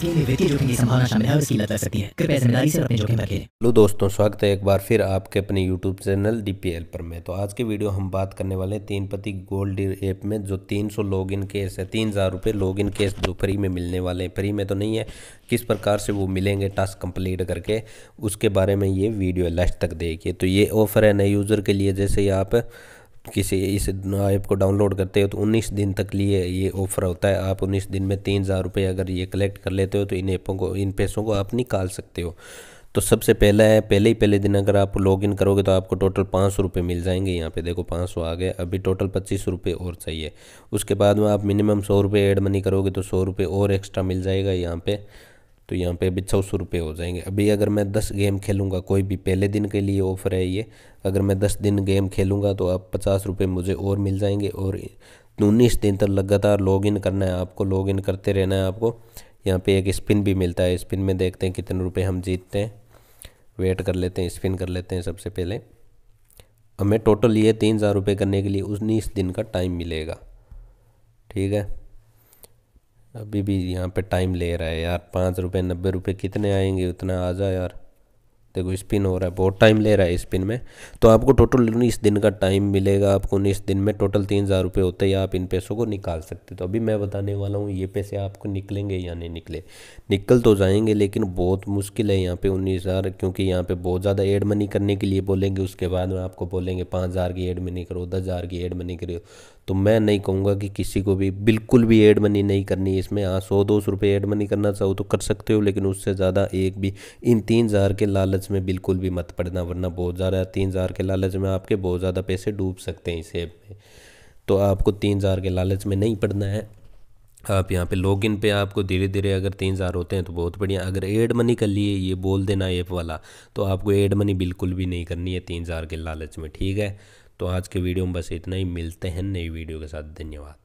hello दोस्तों स्वागत है एक बार फिर आपके अपने YouTube channel D P L पर मैं तो आज के वीडियो हम बात करने वाले हैं तीन पति गोल्ड ऐप में जो 300 इन केस है तीन हज़ार रुपये लॉग इन केस जो फ्री में मिलने वाले हैं फ्री में तो नहीं है किस प्रकार से वो मिलेंगे टास्क कंप्लीट करके उसके बारे में ये वीडियो लास्ट तक देखिए तो ये ऑफर है नए यूज़र के लिए जैसे ही आप किसी इस ऐप को डाउनलोड करते हो तो 19 दिन तक लिए ये ऑफ़र होता है आप 19 दिन में तीन हज़ार रुपये अगर ये कलेक्ट कर लेते हो तो इन ऐपों को इन पैसों को आप निकाल सकते हो तो सबसे पहला है पहले ही पहले दिन अगर आप लॉग इन करोगे तो आपको टोटल पाँच सौ रुपये मिल जाएंगे यहाँ पे देखो पाँच सौ आ गए अभी टोटल पच्चीस रुपये और चाहिए उसके बाद में आप मिनिमम सौ रुपये एड मनी करोगे तो सौ रुपये और एक्स्ट्रा मिल जाएगा यहाँ पे तो यहाँ पे अभी छः सौ रुपये हो जाएंगे अभी अगर मैं दस गेम खेलूँगा कोई भी पहले दिन के लिए ऑफ़र है ये अगर मैं दस दिन गेम खेलूँगा तो आप पचास रुपये मुझे और मिल जाएंगे और उन्नीस दिन तक लगातार लॉगिन करना है आपको लॉगिन करते रहना है आपको यहाँ पे एक स्पिन भी मिलता है स्पिन में देखते हैं कितने रुपये हम जीतते हैं वेट कर लेते हैं स्पिन कर लेते हैं सबसे पहले हमें टोटल ये तीन हज़ार रुपये करने के लिए उन्नीस दिन का टाइम मिलेगा ठीक है अभी भी यहाँ पे टाइम ले रहा है यार पाँच रुपये नब्बे रुपये कितने आएंगे उतना आ जाए यार देखो स्पिन हो रहा है बहुत टाइम ले रहा है स्पिन में तो आपको टोटल उन्नीस दिन का टाइम मिलेगा आपको उन्नीस दिन में टोटल तीन हज़ार रुपये होते हैं आप इन पैसों को निकाल सकते तो अभी मैं बताने वाला हूँ ये पैसे आपको निकलेंगे या नहीं निकले निकल तो जाएंगे लेकिन बहुत मुश्किल है यहाँ पे उन्नीस हज़ार क्योंकि यहाँ पर बहुत ज़्यादा एड मनी करने के लिए बोलेंगे उसके बाद में आपको बोलेंगे पाँच हज़ार की एड मनी करो दस हज़ार की एड मनी करो तो मैं नहीं कहूँगा कि किसी को भी बिल्कुल भी एड मनी नहीं करनी इसमें हाँ सौ दो सौ रुपये एड मनी करना चाहो तो कर सकते हो लेकिन उससे ज़्यादा एक भी इन तीन हज़ार के लालच लालच में बिल्कुल भी मत पड़ना वरना बहुत ज़्यादा तीन हज़ार के लालच में आपके बहुत ज़्यादा पैसे डूब सकते हैं इस ऐप में तो आपको तीन हज़ार के लालच में नहीं पड़ना है आप यहाँ पे इन पर आपको धीरे धीरे अगर तीन हज़ार होते हैं तो बहुत बढ़िया अगर एड मनी कर लिए ये बोल देना ऐप वाला तो आपको एड मनी बिल्कुल भी नहीं करनी है तीन हज़ार के लालच में ठीक है तो आज के वीडियो में बस इतना ही मिलते हैं नई वीडियो के साथ धन्यवाद